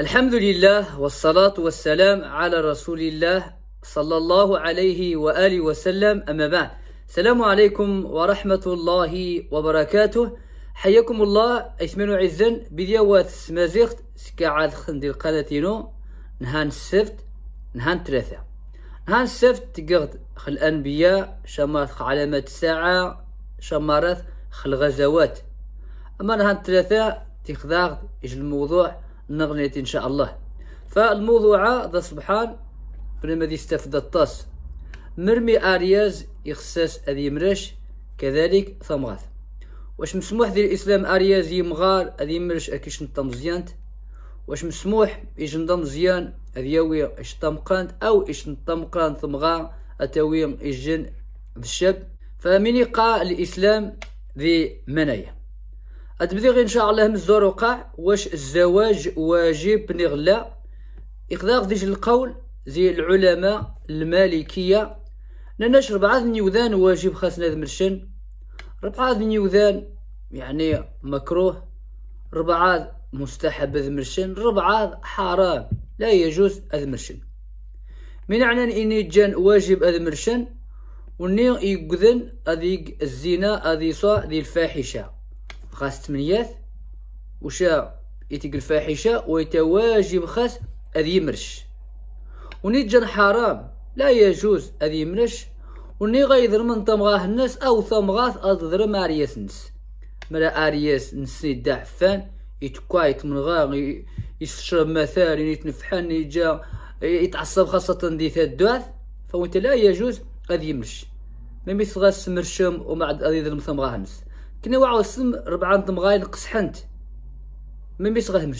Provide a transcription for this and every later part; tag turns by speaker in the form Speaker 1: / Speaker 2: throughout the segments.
Speaker 1: الحمد لله والصلاة والسلام على رسول الله صلى الله عليه وآله وسلم أما بعد السلام عليكم ورحمة الله وبركاته حياكم الله أثمان عزا بديوات سمازيخت سكاعد خندي القناتينو نهان السفت نهان ثلاثة نهان السفت تقرد خل الأنبياء شمارت علامات الساعة شمارت خل غزوات أما نهان ثلاثة تخذاغد إج الموضوع نغنية إن شاء الله فالموضوع ذا سبحان بنما ذي استفد الطاس مرمي أرياز إخساس أذي مرش كذلك ثمغاث واش مسموح ذي الإسلام أرياز يمغار أذي مرش أكيش نطم واش مسموح إيش نضم مزيان أذي يوي إيش طمقانت أو إيش نطمقان ثمغا أتاوي إيش جن في الشاب فمن يقع الإسلام ذي منايا اتبدي غير ان شاء الله الزور وقع واش الزواج واجب لا اقدار ديج القول زي العلماء المالكيه لاناش ربعة نيوذان واجب خاصنا ذمرشن ربعة نيوذان يعني مكروه ربعة مستحب ذمرشن ربعة حرام لا يجوز اذمرشن من عنا اني جان واجب اذمرشن وني يقذن اذيك الزنا اذي صا ذي الفاحشه خاص تمنيات وشا يتيق الفاحشة ويتواجب خاص أذ يمرش ونيجا حرام لا يجوز أذي يمرش وني غيضر من طمغاه الناس أو طمغاث أضر مارياس نس ملا أرياس نسي دعفان يتكايت من غاغ يشرب مثال يتنفحن يجا يتعصب خاصة دي الدعث فوانت لا يجوز أذ يمرش ميميس غاس مرشم ومع أذ يضرم ثمغاهنس كنا واعو السم ربعة نضمغاي نقصحنت من بيس اتسم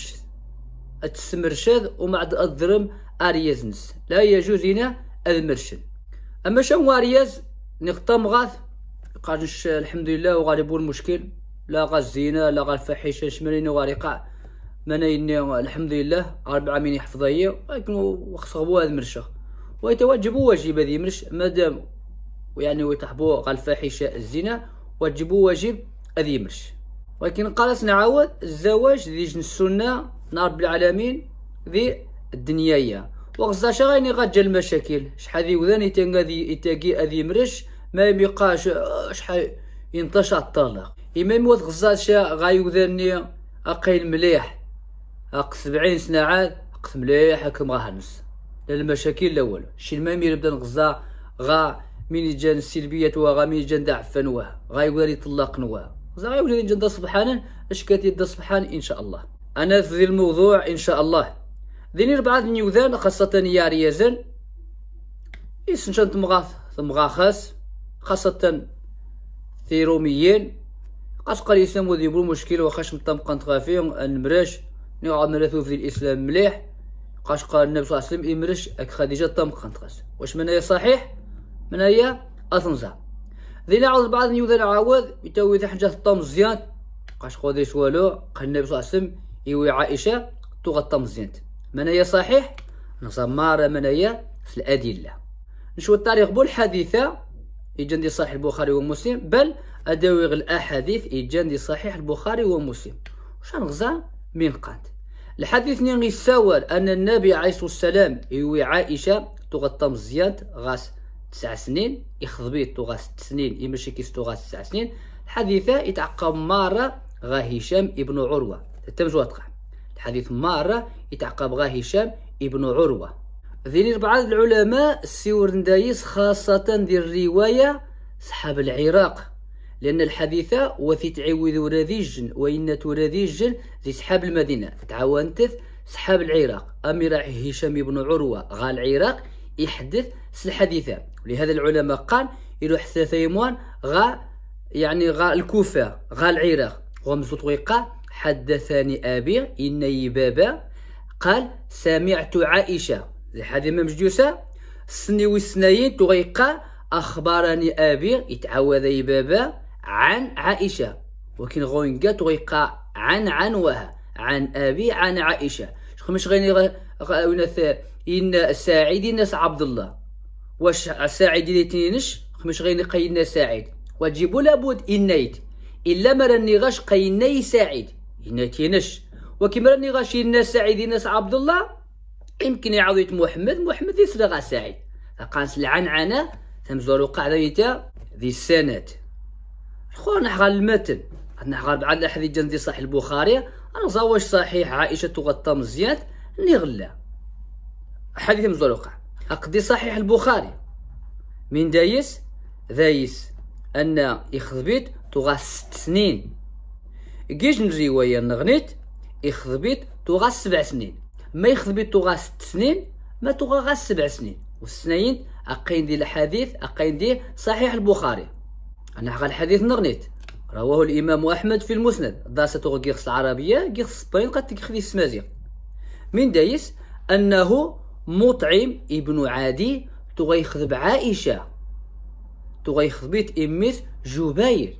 Speaker 1: اتسمرشد ومع الضرم ارياز نس لا يجوز هنا المرشد اما شنو ارياز نختم غاث قادش الحمد لله وغادي المشكل لا غاز الزينه لا غا الفاحشه شمالين وغادي يقع منايني الحمد لله أربعة من يحفظها ولكن وخص غبو هذا مرشخ ويتواجبوا واجب هذه مرش مادام ويعني ويتحبوا غا الفاحشه الزنا وجبوا واجب غادي يمرش ولكن قالت نعاود الزواج ذي جن السنة نار رب العالمين ذي الدنياية وغزا شغيني غتجا المشاكل شحال ذي وذان يتنقى يتاقي أذ يمرش ما يبقاش آه، شحال ينطشع الطلاق إمام واد غزا شا وذاني أقيل مليح أق سبعين سنة عاد أق مليح هاكم غاهنس للمشاكل الأول شي المهم يبدا نغزا غا من جان السلبيات وغا من جان دعفا نواه يقدر طلاق نواه زعما يوجد جدا صبحانا اشكات يد سبحان ان شاء الله انا في الموضوع ان شاء الله ديني بعض نيوذان خاصة يا ريازان إسنشان تمغاث تمغاخاس خاصة روميين قاس قال الإسلام وذي بلو مشكل وخاش مطمقان تغافي المراش نوع نرثو في الإسلام مليح قاش قال النبي صلى الله عليه وسلم إمرش أك خديجة طمقان تغاس واش من هي صحيح من هي أثنزع ذي لاعب بعض نيو ذا العاود يتاوي ذا حجات الطام مزيان قاش خودي سوالو قال النبي صلى الله عليه وسلم يوي عائشة تغطى مزيان منايا صحيح نصمار منايا في الأدلة نشو التاريخ بو الحديثة يجان دي صحيح البخاري ومسلم بل أداوي الأحاديث يجان دي صحيح البخاري ومسلم وشان غزا من قانت الحديث نين يساور أن النبي عليه الصلاة والسلام يوي عائشة تغطى مزيان غاس تسع سنين يخضبيط طوغا ست سنين يمشي كيس طوغا تسع سنين الحديثة يتعقب مارة غا هشام ابن عروة تتمجوا تقع الحديث مارة يتعقب غا هشام ابن عروة ذين بعض العلماء السيور ندايس خاصة ذي الرواية صحاب العراق لأن الحديثة وثي تعوذ وراذيجن وإن تراذيجن ذي صحاب المدينة تعاونتث صحاب العراق أمير هشام ابن عروة غا العراق يحدث الحديثة ولهذا العلماء قال إلو حتى ثيموان غا يعني غا الكوفة غا العراق غمز طويقة حدثني أبي إني بابا قال سمعت عائشة هذه ما مجدوسة سني وسنين طويقة أخبرني أبي يتعوذ بابا عن عائشة ولكن غوينكا طويقة عن عن وها عن أبي عن عائشة شخمش غيني غ... غ... إن سعيد الناس عبد الله واش الساعد اللي تنينش مش غير قينا ساعد وتجيبو لابد إنيت إلا ما راني غاش قيني ساعد إنيت ينش وكيما راني غاش ينا ساعد ناس عبد الله يمكن يعاود محمد محمد يسرق غا ساعد قانس العنعنة تمزورو قاعدة ذي السنة خونا نحغى المتن عندنا نحغى بعد الحديث جندي صحيح البخاري انا زواج صحيح عائشه تغطى مزيان نغلى حديث مزروقه أقضي صحيح البخاري من دايس دايس أن إخذبيت توغا ست سنين كيش الرواية نغنيت إخذبيت توغا سبع سنين ما يخذبيت توغا ست سنين ما توغا غا سبع سنين والسنين أقين دي الحديث أقين دي صحيح البخاري أنا حقا الحديث نغنيت رواه الإمام أحمد في المسند داسة غيغس العربية غيغس سبين قد تكخذي السمازيغ من دايس أنه مطعم ابن عادي عدي تغيخذب عائشة بيت إميس جبير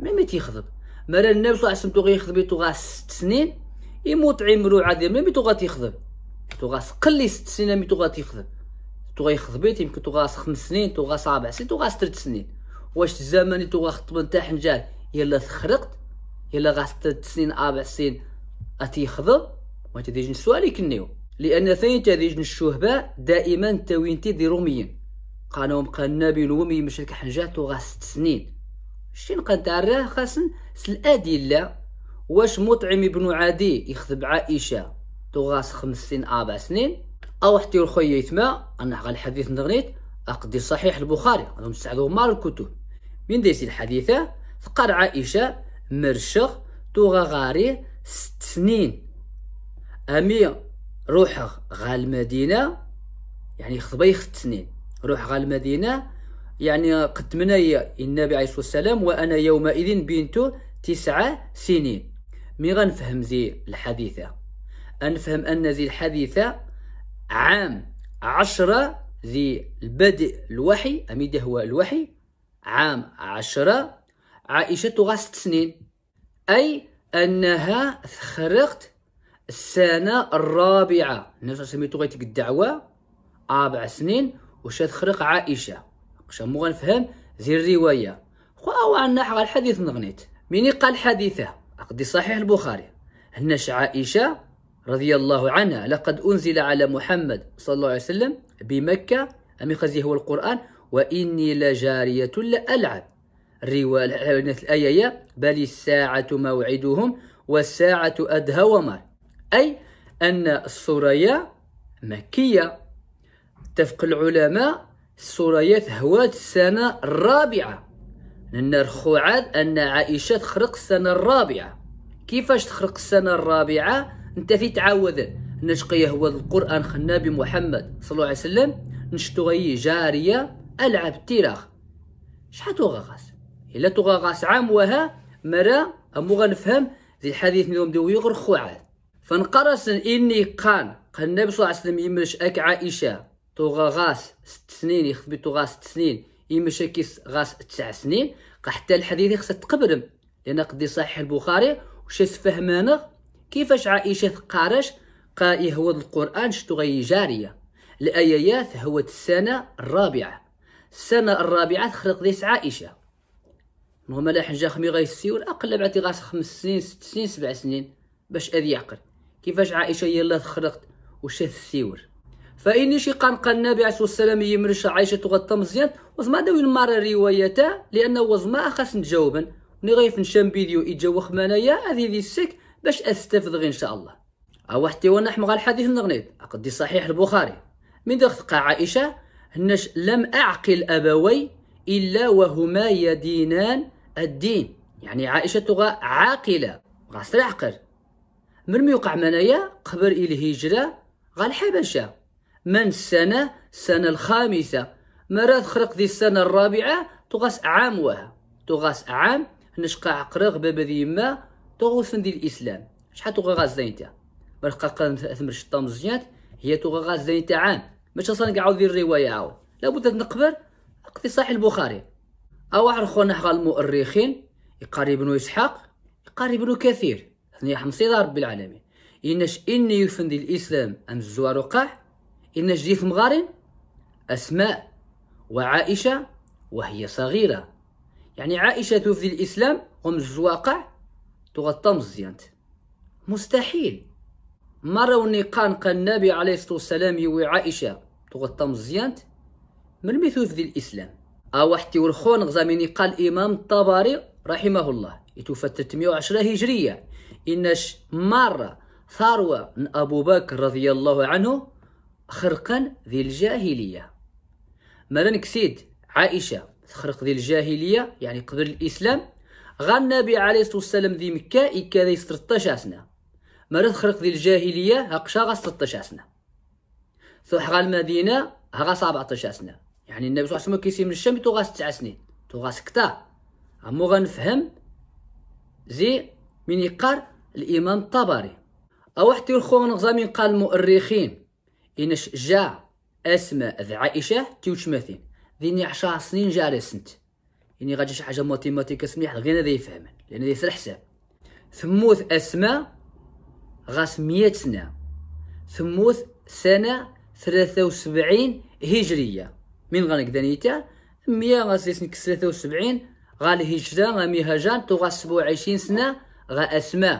Speaker 1: ما ميت تيخذب مرا النبي صلى الله عليه وسلم بيت تغا ست سنين مطعم رو عادي ما مي تغا تيخذب تغا سقلي ست سنين مي تغا تيخذب تغا بيت يمكن تغا خمس سنين تغا سبع سنين تغا ست سنين واش الزمن تغا خطب نتاع حنجال يلا تخرقت يلا غا ست سنين اربع سنين اتيخذب وانت ديجي نسوالي كنيو لأن ثينتاذج الشهباء دائما تاوينتي دي روميين قانون بقى النبي الومي مشرك حنجاتو غا ست سنين شتي نبقى راه خاصن الأدلة واش مطعم بن عدي يخذب عائشة تغاس خمس سنين أربع سنين أو حتى الخويا يتما أنا غا الحديث نغنيت أقدي صحيح البخاري انا نستعدو مار الكتب من دايسي الحديثة فقر عائشة مرشخ تغا غاري ست سنين امير روح غال المدينه يعني خطبه سنين روح غال المدينه يعني قد منايا النبي عليه الصلاه والسلام وانا يومئذ بنت تسعة سنين مي غنفهم ذي الحديثه انفهم ان ذي الحديثه عام عشرة ذي البدء الوحي اميده هو الوحي عام عشرة عائشة غا ست سنين أي أنها خرقت السنة الرابعة الناس سميتو الله عليه الدعوة أربع سنين وشاد خرق عائشة باش مو غنفهم زي الرواية خو عنا حق الحديث نغنيت مني قال حديثه أقدي صحيح البخاري هناش عائشة رضي الله عنها لقد أنزل على محمد صلى الله عليه وسلم بمكة أمي خزي هو القرآن وإني لجارية لألعب الرواية الآية بل الساعة موعدهم والساعة أدهى ومر أي أن الثريا مكية اتفق العلماء الثريا هوات السنة الرابعة لأن الخعاد أن عائشة تخرق السنة الرابعة كيفاش تخرق السنة الرابعة انت في تعاود نشقي هو القرآن خنا بمحمد صلى الله عليه وسلم نشتو غي جارية ألعب تيراخ شحال تغاغاس إلا تغاغاس عام وها مرا أمو غنفهم ذي الحديث نيوم دو غير خوعات فنقرس إني قال قال النبي صلى الله عليه وسلم يمش أك عائشة طوغا غاس ست سنين يخبي طوغا ست سنين يمش كيس غاس تسع سنين حتى الحديث خصها تقبرم لأن قدي صحيح البخاري وش فهمانه كيفاش عائشة قارش قا يهود القرآن شتو غي جارية الآيات هو السنة الرابعة السنة الرابعة خلق ديس عائشة المهم لا حنجا خمي غيسيور أقل بعتي غاس خمس سنين ست سنين سبع سنين باش أذي يعقل كيفاش عائشه هي اللي تخرقت وشاف السيور فاني شي قام قال النبي عليه والسلام يمرش عائشه تغطى مزيان وزما داوي المره الروايه تاع لانه وزما خاص نجاوبا ني في نشام فيديو يتجوخ منايا هذه لي السك باش استفد غير ان شاء الله او حتى وانا حمغ الحديث نغنيت اقدي صحيح البخاري من دقت عائشه هنش لم اعقل ابوي الا وهما يدينان الدين يعني عائشه تغا عاقله غاسر عقل من ميوقع منايا قبل الهجرة غالحبشة من السنة السنة الخامسة مرات خرق ذي السنة الرابعة تغاس عام وها تغاس عام نشقع قرغ بابا ذي ما تغوثن ذي الإسلام شحال تغاس زينتا مرقا قرن ثمر شطام زيانت هي تغاس زينتا عام مش أصلا قعاود ذي الرواية عاود لابد نقبر اقضي صحيح البخاري أو عرخونا حقا المؤرخين يقاري بنو إسحاق يقاري بنو كثير يعني أن حمصي رب العالمين إنش إني يفندي الإسلام أن الزوار وقع إنش ديث مغارن أسماء وعائشة وهي صغيرة يعني عائشة تفدي الإسلام هم الزواقع تغطم الزيانت مستحيل مرة ونقان قال النبي عليه الصلاة والسلام يوي عائشة تغطم الزيانت من ميثو في الإسلام حتى ورخون غزاميني قال إمام الطبري رحمه الله يتوفى 310 هجرية إنش مرة ثروة من أبو بكر رضي الله عنه خرقا ذي الجاهلية ماذا نكسيد عائشة تخرق ذي الجاهلية يعني قبل الإسلام غا النبي عليه الصلاة والسلام ذي مكة إكا ذي 13 سنة مرة تخرق ذي الجاهلية هقشا غا 16 سنة ثوح غا المدينة غا 17 سنة يعني النبي صلى الله عليه وسلم كيسي من الشام تو غا 9 سنين تو غا سكتا أمو غنفهم زي من يقر الإمام الطبري أو حتى الخون غزامين قال المؤرخين إن جاء أسماء ذي عائشة تيوتشماثين ذيني عشر سنين جاري سنت يعني غادي شي حاجة ماتيماتيكا سميح غير هذا يفهم لأن هذا يسر حساب ثموث أسماء غاس مية سنة ثموث سنة ثلاثة وسبعين هجرية من غنك دانيتا مية غاس ثلاثة وسبعين غالي هجرة غامي هجان تو غاس سبعة وعشرين سنة غا اسماء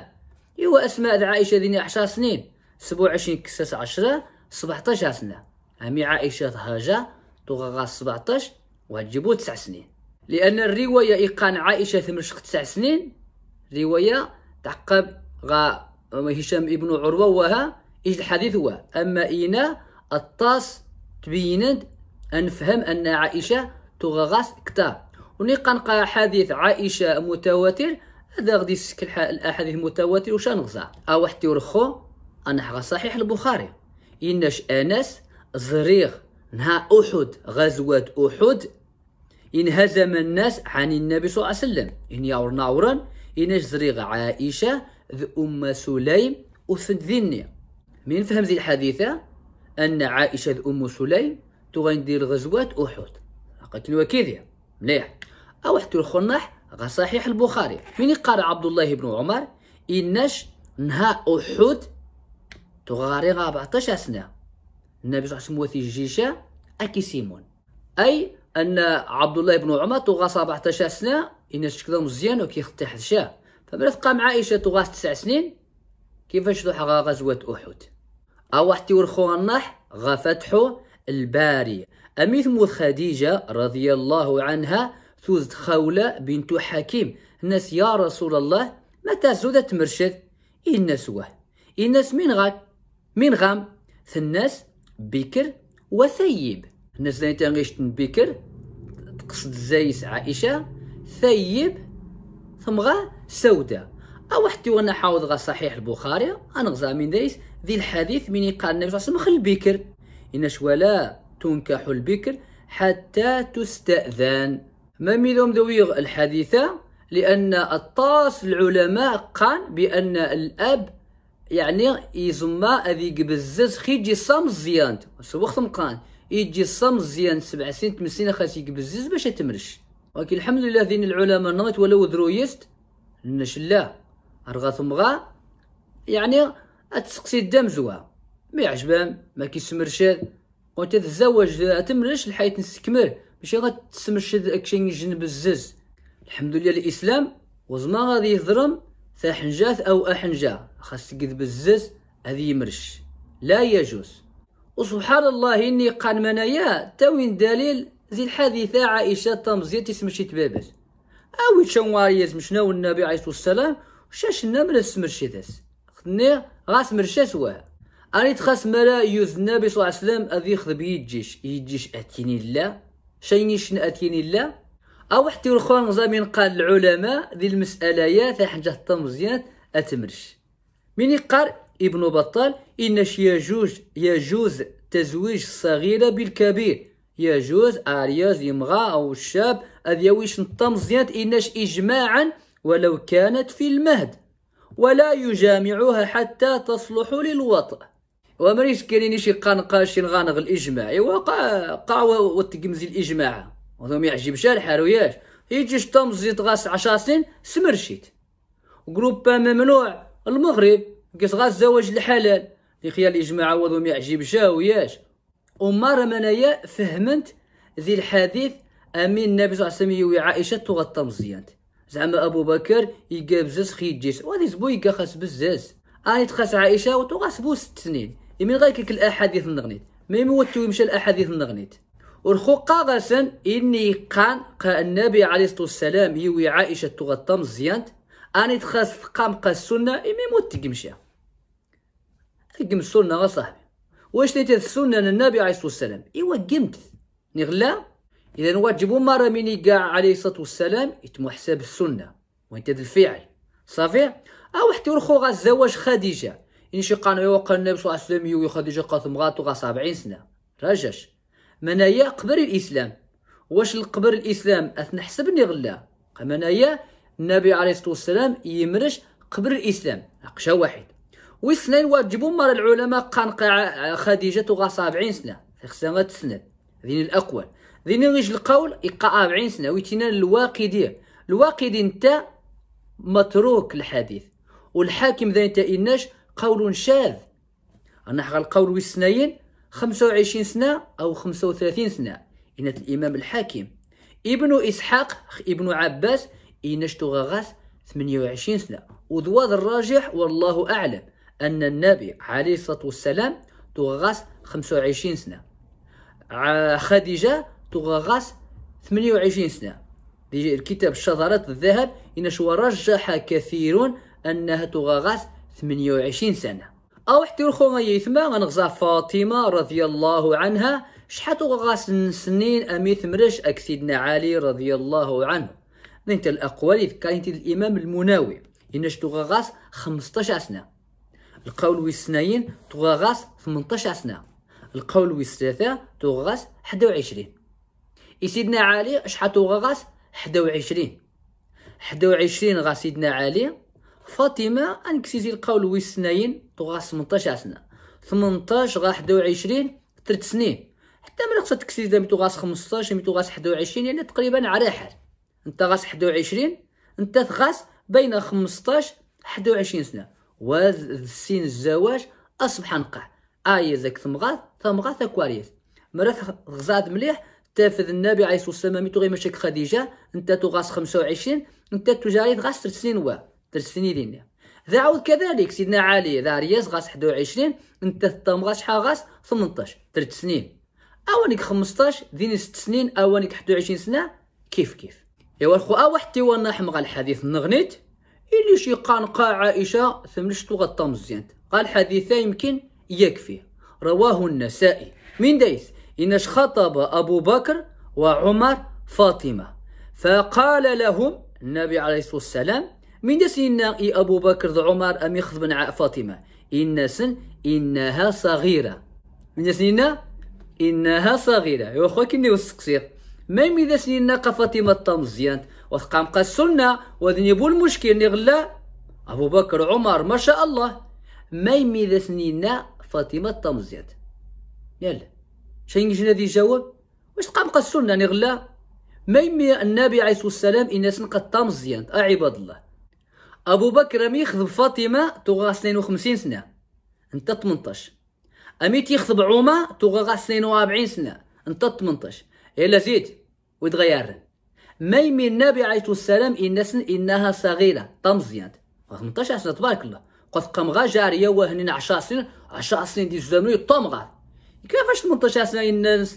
Speaker 1: ايوا اسماء د عائشه ديني عشر سنين 27 كساس 10 17 سنه امي عائشه هاجا توغا غا 17 وغتجيبو 9 سنين لان الروايه ايقان عائشه تمشق 9 سنين روايه تعقب غا هشام ابن عروه وها ايش الحديث هو اما اينا الطاس تبينت نفهم ان عائشه تغغاس كتاب ونقنق حديث عائشه متواتر هذا غادي يشكل الاحاديث المتواتره وش نغزع او حتى تيرخو انا صحيح البخاري انش انس زريغ نها احد غزوات احد انهزم الناس عن النبي صلى الله عليه وسلم ان يور ناورا اناش زريغ عائشه ذ ام سليم وسندذني من فهم ذي الحديثه ان عائشه ذ ام سليم تغندير غزوات احد قالت له كذا مليح او حتى الخناح غا صحيح البخاري فين قال عبد الله بن عمر إنش نها أحد تغاري غا 14 سنة النبي صلى الله عليه وسلم الجيشة أكي سيمون أي أن عبد الله بن عمر تغا 17 سنة إنش كذا مزيان وكيختي حدشاه فبلا تبقى مع عائشة تغا 9 سنين كيفاش تروح غا غزوة أحد أو واحد ورخو النح غا فتحو الباري أميث خديجة رضي الله عنها توزد خولة بنت حكيم الناس يا رسول الله ما تزود تمرشد الناس واه الناس من غاك من غام الناس بكر وثيب الناس اللي تنغيشتن بكر تقصد زيس عائشة ثيب ثم غا سودة أو حتى وانا حاوض غا صحيح البخاري انا غزا من ديس ذي الحديث من قال النبي صلى الله عليه وسلم خل بكر الناس ولا تنكح البكر حتى تستأذن ما ميلوم دويغ الحديثة لأن الطاس العلماء قال بأن الأب يعني يزما أذيك بزز خي يجي صام مزيان سوختم قان يجي صام الزيان سبع سنين ثمان سنين يجي بزز باش تمرش ولكن الحمد لله ذين العلماء نغت ولو درويست نش لا غا يعني اتسقسي الدم زوا ما يعجبان ما كيسمرش قلت تزوج تمرش الحياة نستكمل ماشي غتستمشد اكشن يجن بزز الحمد لله الاسلام وزما غادي يضرم فحنجات او احنجه خاص تقد بزز هذه يمرش لا يجوز وسبحان الله اني قان منايا تاوين دليل زي الحادثة عائشة تمزيت تسمشي تبابس أو تشواري يزمشناو النبي عليه الصلاة والسلام شاش النمر السمرشي داس خدني غاس مرشي سوا أريد خاص مرا يوز النبي صلى الله عليه وسلم أذي خذ بيجيش يجيش أتيني لا شيني شناتيني لا أو حتى الخوان زامين قال العلماء ذي المسألة يا تحجة مزيان أتمرش من يقال ابن بطال ان يجوز يجوز تزويج الصغيرة بالكبير يجوز أرياز يمغى أو الشاب أذ يويش مزيان إنش إجماعا ولو كانت في المهد ولا يجامعها حتى تصلح للوطأ ومريش كاينين شي قنقاشين غانغ الاجماع ايوا قا قا وتقمزي الاجماع هذا ما يعجبش الحال وياش شطوم زيت غاس 10 سنين سمرشيت جروب ممنوع المغرب قيس غاس زواج الحلال يا خيا الاجماع وذو ما يعجبش وياش ومرة منايا فهمت ذي الحديث امين النبي صلى الله عليه وسلم وعائشه عائشه تغطى مزيان زعما ابو بكر يقابزس خي جيس وهذا بو خاص بزاز اني تخاس عائشه وتغاس بو ست سنين غير كيك الأحاديث النغنيت ما يموتو يمشى الأحاديث النغنيت ورخو قاغسا إني قان قا النبي عليه الصلاة والسلام هي عائشة تغطى مزيانت أني تخاص قام قا السنة إمي يموت تقمشي قم السنة صاحبي واش تيت السنة للنبي عليه الصلاة والسلام إيوا قمت نغلا إذا واجب مرة مني كاع عليه الصلاة والسلام يتمو حساب السنة وانت الفعل صافي أو حتى رخوغ الزواج خديجة إن شقانو يوقع النبي صلى الله عليه وسلم يو خديجة قاثم غاتو غا سبعين سنة رجاش منايا قبر الإسلام واش القبر الإسلام أثنى حسبني غلا منايا النبي عليه الصلاة والسلام يمرش قبر الإسلام أقشا واحد والسنين واجبوا مر العلماء قان خديجة غا سبعين سنة خصها تسند ذين الأقوال ذين غيش القول يقع أربعين سنة ويتينا الواقدي الواقدي نتا متروك الحديث والحاكم ذا نتا إناش قول شاذ أنا القول والسنين 25 سنة أو 35 سنة إن الإمام الحاكم ابن إسحاق ابن عباس إنش تغغاس 28 سنة وذواد الراجح والله أعلم أن النبي عليه الصلاة والسلام تغغاس 25 سنة خديجة تغغاس 28 سنة الكتاب شذرات الذهب إنش ورجح كثير أنها تغغاس 28 سنة أو حتى الخوما يثما غنغزا فاطمة رضي الله عنها شحال غاس سنين أميث مرش أكسيدنا علي رضي الله عنه نينت الأقوال إذ كانت الإمام المناوي إنش تغغاس 15 سنة القول والسنين تغغاس 18 سنة القول والثلاثة تغغاس 21 سيدنا علي شحال غاس 21 21 غا سيدنا علي فاطمه انكسيزي القول ويس سنين طغى 18 سنه 18 غا 21 ثلاث سنين حتى ملي خصها تكسيزي ميتو غاس 15 ميتو غاس 21 يعني تقريبا على حال انت غاس 21 انت تغاس بين 15 21 سنه وهذا سن الزواج اصبح نقع اي ذاك ثمغاث ثمغاث اكواريس مرات غزاد مليح تافذ النبي عليه الصلاه والسلام ميتو غير مشاك خديجه انت تغاس 25 انت تجاري تغاس 3 سنين واه ترسني دينا ذا عاود كذلك سيدنا علي ذا رياس غاس 21 انت تم غاس شحال غاس 18 ثلاث سنين اوانيك 15 ديني 6 سنين اوانيك 21 سنه كيف كيف ايوا اوا حتى وانا حمغ الحديث نغنيت اللي شي قانقا عائشه ثملش تغطى مزيان قال حديثا يمكن يكفي رواه النسائي من دايس إنش خطب أبو بكر وعمر فاطمة فقال لهم النبي عليه الصلاة والسلام من دسنا إي أبو بكر عمر أم يخذ من عاء فاطمة إن سن إنها صغيرة من دسنا إنها صغيرة أيوة يا كني وسقسيط ما من دسنا فاطمه طمزيانت وثقام السنة وذنبو المشكل نغلا أبو بكر عمر ما شاء الله ما يميذ سنينا فاطمة طمزيات يلا شين جنا دي جواب واش تقام قد السنة نغلا ما يمي النبي عليه الصلاة والسلام إن سنقد طمزيات أعباد الله ابو بكر امي يخذب فاطمه توغا 52 سنه انت 18 امي تيخذب عمر توغا 42 سنه انت 18 الا زيد ويتغير مي من النبي عليه السلام إن سن انها صغيره طمزيان 18 سنه تبارك الله قد قام غا جاريه وهنين 10 سنين 10 سنين دي الزمن طمغه كيفاش 18 سنه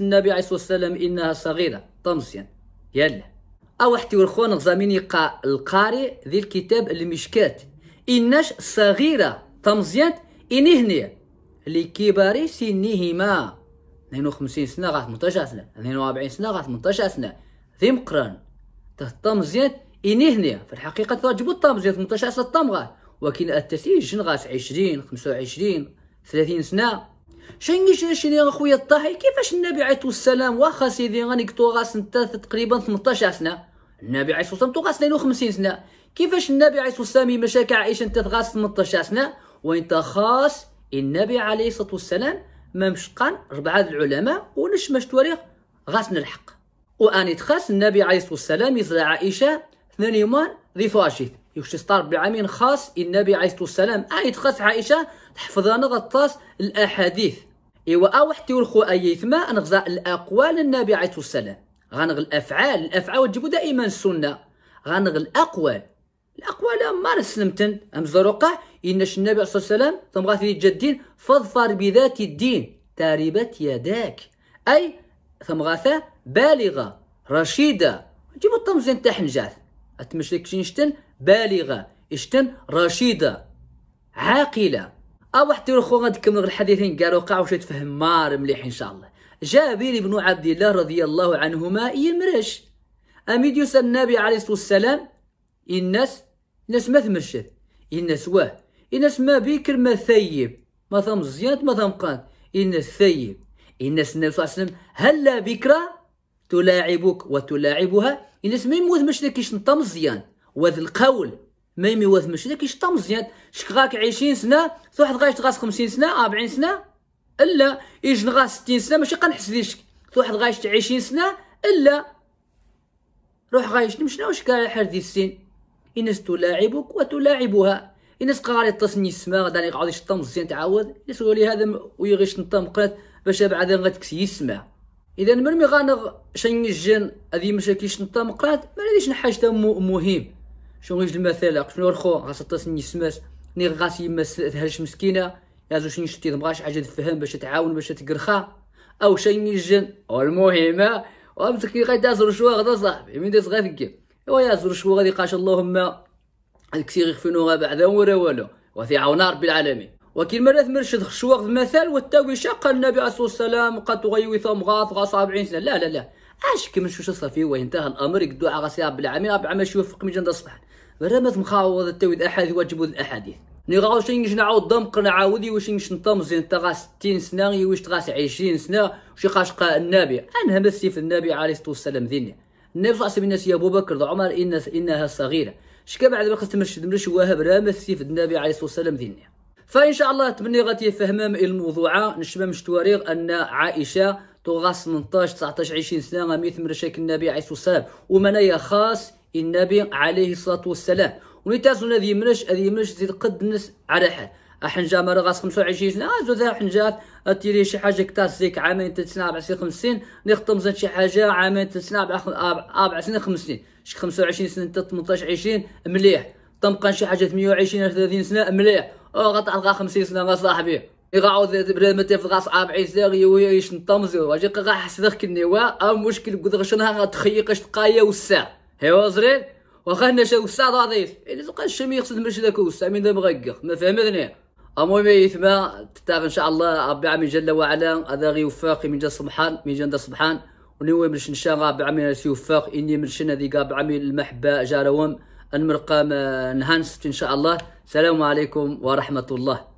Speaker 1: النبي عليه الصلاه والسلام انها صغيره طمزيان يالله او احتوي الخون غزاميني قا القارئ ذي الكتاب المشكات إنش صغيرة تمزيات إني هنية لكبار سنهما 52 سنة غا 18 سنة 42 سنة غا 18 سنة ذي مقران تمزيات مزيان إني هنية في الحقيقة ترجبو الطام 18 سنة تمغا ولكن التسيج غاس 20 25 30 سنة شنو شنو شنو اخويا الطاحي كيفاش النبي عليه الصلاه والسلام واخا سيدي غنكتو غاس انت تقريبا 18 سنه النبي عليه الصلاه والسلام تغاس 52 سنه كيفاش النبي عليه الصلاه والسلام مشاك عائشه انت تغاس 18 سنه وانت خاص النبي عليه الصلاه والسلام ما مشقان اربعه العلماء ونشمش تواريخ غاسنا الحق واني تخاس النبي عليه الصلاه والسلام يزرع عائشه ثاني يومان ذي فاجيت يوش ستار بعامين خاص النبي عليه الصلاه والسلام اني تخاس عائشه تحفظنا غطاس الاحاديث ايوا اوحتي والخو ايثما نغزا الاقوال النبي عليه الصلاه والسلام غنغ الافعال الافعال تجيبو دائما السنه غنغ الاقوال الاقوال ما سلمتن ام زروقع ان النبي صلى الله عليه وسلم ثم غاثي جدين فاظفر بذات الدين تاربت يداك اي ثم غاثة بالغه رشيده جيبو الطمزين تاع حنجاث اتمشلك شنشتن بالغه اشتن رشيده عاقله او واحد تيرخو غنكمل الحديثين قالوا وقع واش تفهم مار مليح ان شاء الله جابر بن عبد الله رضي الله عنهما يمرش أميديوس النبي عليه الصلاة والسلام الناس الناس ما تمرشت الناس واه الناس ما بيكر ما ثيب ما ثم زيانت ما ثم قاد الناس ثيب الناس النبي صلى الله عليه وسلم هلا بكرة تلاعبك وتلاعبها الناس ما يموت مش كيش نطم زيان وذ القول ما يموت مش كيش نطم زيان شكغاك 20 سنة واحد غايش تغاس 50 سنة 40 سنة الا غا 60 سنه ماشي قنحسديش واحد غايش 20 سنه الا روح غايش نمشنا واش كان حردي السين الناس تلاعبك وتلاعبها الناس قاري تصني السما غادي يقعد يشطم مزيان تعاود الناس لي هذا ويغيش نطم قرات باش بعدا غتكسي السما اذا مرمي غانغ شني الجن هذه مشاكيش نطم قرات ما عنديش حاجه مهم شنو غيج المثال شنو الخو غاس السماس ني غاسي يمس تهرش مسكينه لازم شي شتي تبغاش حاجه تفهم باش تعاون باش تقرخا او شي نجن والمهم آه، وامسك غير دازر شو غدا صاحبي من داز غادي يا يازر شو غادي قاش اللهم هذيك آه، سيغ يخفنو غا بعدا ورا والو وفي عون رب العالمين وكل مرة مرشد خشوق مثال والتاوي شق النبي عليه الصلاة والسلام قد تغيوي ثم غاث غا 40 سنة لا لا لا اش كمل شو صافي وينتهى الامر يقدو على غاسي رب العالمين رب العالمين يوفق من جند الصبح برا ما تمخاوض التويد احد واجبو الاحاديث ني غاو نيش نعاود قنا نعاود واش نيش نطم تا غا 60 سنه واش تغاس 20 سنه وشي قاشقا النبي انا مسي في النبي عليه الصلاه والسلام ذيني النبي صلى الله عليه وسلم يا ابو بكر وعمر إن انها صغيره شكا بعد ما مشد مش وهب راه مسي في النبي عليه الصلاه والسلام ذيني فان شاء الله تبني غادي يفهم الموضوع نشبه مش ان عائشه تغاس 18 19 20 سنه ميث من النبي عليه الصلاه والسلام ومنايا خاص النبي عليه الصلاه والسلام ونيتاس هذه منش هذه منش زيد قد نس على حال جا مرة غاس 25 سنة آه، زو ذا حنجات تيري شي حاجة كتاس زيك عامين تلت سنة أربع سنين خمس سنين زاد شي حاجة عامين تلت سنة أربع سنين خمس سنين شك 25 سنة انت 18 20 مليح طمقا شي حاجة 120 30 سنة مليح أو غتعلقها 50 سنة غا صاحبي يغاود بلا ما غاس صعاب سنين يويا ايش نطمزي واجي قا حسدك كني وا المشكل قد غشنها اش تقايا والساع هيوا زرين واخا انا شاو وسع ضعيف الا تلقى الشام يقصد ماشي ذاك وسع من دابا غيكا ما فهمتني المهم يثما تتاغ ان شاء الله ربي عامل جل وعلا هذا غي وفاق من جا سبحان من جا سبحان ونوي من شنشا ربي عامل يوفاق اني من شن هذي ربي عامل المحبه جاروهم المرقام نهانس ان شاء الله السلام عليكم ورحمه الله